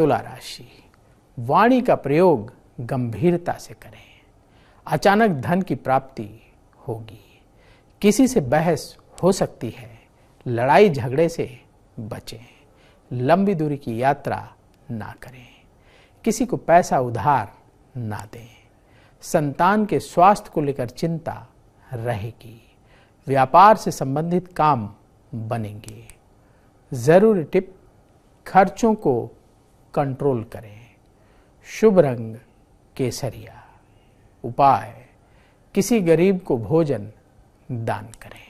तुला राशि वाणी का प्रयोग गंभीरता से करें अचानक धन की प्राप्ति होगी किसी से बहस हो सकती है लड़ाई झगड़े से बचें लंबी दूरी की यात्रा ना करें किसी को पैसा उधार ना दें संतान के स्वास्थ्य को लेकर चिंता रहेगी व्यापार से संबंधित काम बनेंगे ज़रूरी टिप खर्चों को कंट्रोल करें शुभ रंग केसरिया उपाय किसी गरीब को भोजन दान करें